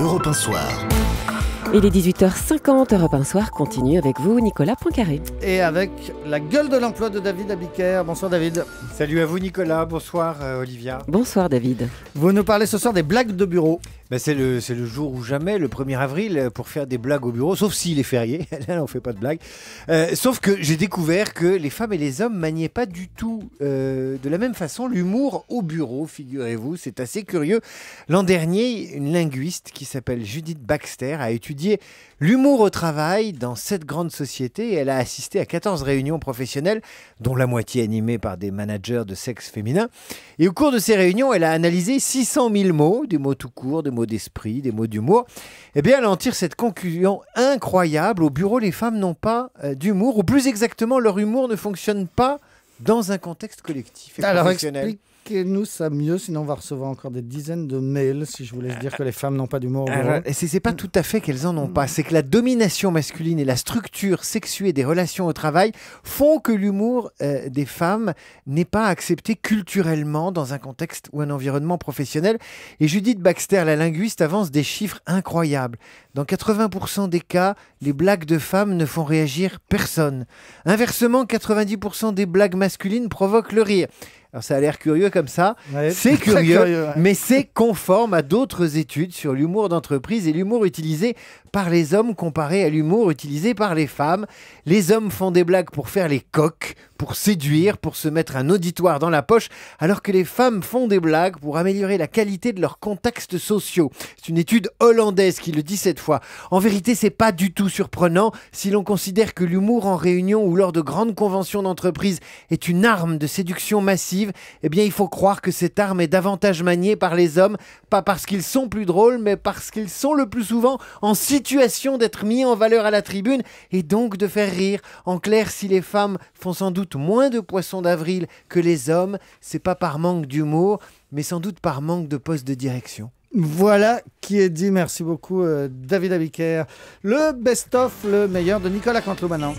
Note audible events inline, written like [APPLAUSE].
Europe Soir. Il est 18h50, Europe 1 Soir continue avec vous, Nicolas Poincaré. Et avec la gueule de l'emploi de David Abiker. Bonsoir David. Salut à vous Nicolas, bonsoir euh, Olivia. Bonsoir David. Vous nous parlez ce soir des blagues de bureau. Bah, c'est le, le, jour ou jamais, le 1er avril, euh, pour faire des blagues au bureau, sauf s'il est férié. [LAUGHS] Là, on fait pas de blagues. Euh, sauf que j'ai découvert que les femmes et les hommes maniaient pas du tout euh, de la même façon l'humour au bureau, figurez-vous. C'est assez curieux. L'an dernier, une linguiste qui s'appelle Judith Baxter a étudié l'humour au travail dans cette grande société elle a assisté à 14 réunions professionnelles, dont la moitié animées par des managers de sexe féminin. Et au cours de ces réunions, elle a analysé 600 000 mots, des mots tout courts, des mots d'esprit, des mots d'humour, eh bien, elle en tire cette conclusion incroyable. Au bureau, les femmes n'ont pas euh, d'humour, ou plus exactement, leur humour ne fonctionne pas dans un contexte collectif et professionnel. Et nous ça mieux, sinon on va recevoir encore des dizaines de mails si je voulais dire que les femmes n'ont pas d'humour. Euh, et n'est pas tout à fait qu'elles en ont pas, c'est que la domination masculine et la structure sexuée des relations au travail font que l'humour euh, des femmes n'est pas accepté culturellement dans un contexte ou un environnement professionnel. Et Judith Baxter, la linguiste, avance des chiffres incroyables. Dans 80% des cas, les blagues de femmes ne font réagir personne. Inversement, 90% des blagues masculines provoquent le rire. Alors ça a l'air curieux comme ça. c'est [LAUGHS] curieux, mais c'est conforme à d'autres études sur l'humour d'entreprise et l'humour utilisé par les hommes comparé à l'humour utilisé par les femmes. Les hommes font des blagues pour faire les coques, pour séduire, pour se mettre un auditoire dans la poche, alors que les femmes font des blagues pour améliorer la qualité de leurs contextes sociaux. C'est une étude hollandaise qui le dit cette fois. En vérité, c'est pas du tout surprenant si l'on considère que l'humour en réunion ou lors de grandes conventions d'entreprise est une arme de séduction massive eh bien il faut croire que cette arme est davantage maniée par les hommes, pas parce qu'ils sont plus drôles, mais parce qu'ils sont le plus souvent en situation d'être mis en valeur à la tribune et donc de faire rire. En clair, si les femmes font sans doute moins de poissons d'avril que les hommes, c'est pas par manque d'humour, mais sans doute par manque de poste de direction. Voilà qui est dit. Merci beaucoup, euh, David Abiker. Le best-of, le meilleur de Nicolas Cantlou maintenant.